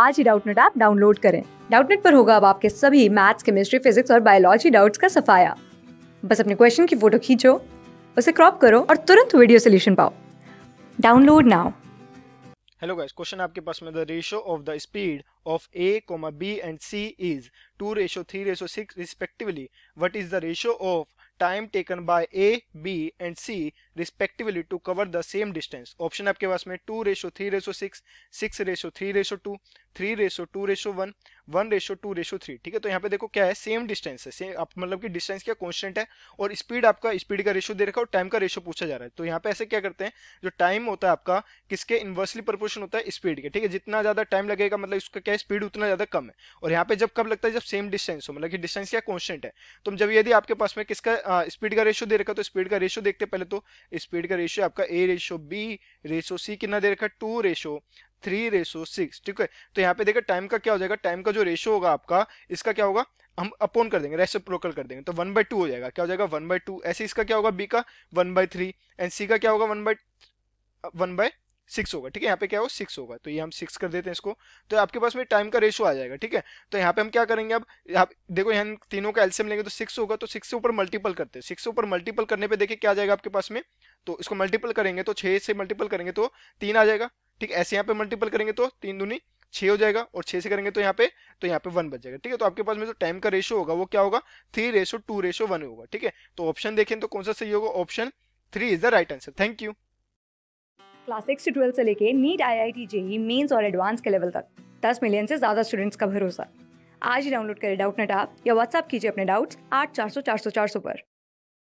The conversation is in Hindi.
आज ही डाउटनेट ऐप डाउनलोड करें डाउटनेट पर होगा अब आपके सभी मैथ्स केमिस्ट्री फिजिक्स और बायोलॉजी डाउट्स का सफाया बस अपने क्वेश्चन की फोटो खींचो उसे क्रॉप करो और तुरंत वीडियो सोल्यूशन पाओ download now hello guys question आपके पास में the ratio of the speed of A comma B and C is two ratio three ratio six respectively what is the ratio of time taken by A, B and C respectively to cover the same distance. Option आपके पास में 2 ratio three ratio six six ratio three ratio two three ratio two ratio one one ratio two ratio three ठीक है तो यहाँ पे देखो क्या है सेम डिस्टेंस है सेम आप मतलब कि डिस्टेंस क्या कॉन्स्टेंट है और स्पीड आपका स्पीड का रेशो दे रखा है और टाइम का रेशो पूछा जा रहा है तो यहाँ पे ऐसे क्या करते हैं जो टाइम होता है आपका किसके इन्वर्सली प्रपोर्शन होता है स्पीड के ठीक है जितना ज्यादा टाइम लगेगा मतलब उसका क्या स्पीड उतना ज्यादा कम है और यहाँ पे जब कब लगता है जब सेम डिस्टेंस हो मतलब कि डिस्टेंस क्या कॉन्स्टेंट है तो जब यदि आपके पास में किसका स्पीड का रेशो दे रखा तो स्पीड का रेशो देखते पहले तो स्पीड का रेशो आपका A ratio B ratio C कितना दे रखा है two ratio three ratio six ठीक है तो यहाँ पे देखा टाइम का क्या हो जाएगा टाइम का जो रेशो होगा आपका इसका क्या होगा हम अपोन कर देंगे रेसिप्रोकल कर देंगे तो वन बाई टू हो जाएगा क्या हो जाएगा वन बाई टू ऐसे इसका क्या होगा बी का one by three and C का क्या होगा one by one by six होगा ठीक है यहाँ पे क्या होगा सिक्स होगा तो ये हम सिक्स कर देते हैं इसको तो आपके पास में टाइम का रेशो आ जाएगा ठीक है तो यहाँ पे हम क्या करेंगे अब आप देखो यहाँ तीनों का एल्सियम लेंगे तो सिक्स होगा तो सिक्स से ऊपर मल्टीपल करते हैं सिक्स से ऊपर मल्टीपल करने पे देखिए क्या आ जाएगा आपके पास में तो इसको मल्टीपल करेंगे तो छः से मल्टीपल करेंगे तो तीन आ जाएगा ठीक ऐसे यहाँ पे मल्टीपल करेंगे तो तीन दूनी छः हो जाएगा और छः से करेंगे तो यहाँ पे तो यहाँ पे वन बच जाएगा ठीक है तो आपके पास में जो टाइम का रेशो होगा वो क्या होगा three ratio two ratio one होगा ठीक है तो ऑप्शन देखें तो कौन सा सही होगा option three is the right answer thank you class six से ट्वेल्थ से लेके NEET I I T JEE mains और एडवांस के लेवल तक दस मिलियन से ज़्यादा स्टूडेंट्स का भरोसा आज ही डाउनलोड करें डाउट नेट आप या व्हाट्सअप कीजिए अपने डाउट्स आठ चार सौ चार सौ चार सौ पर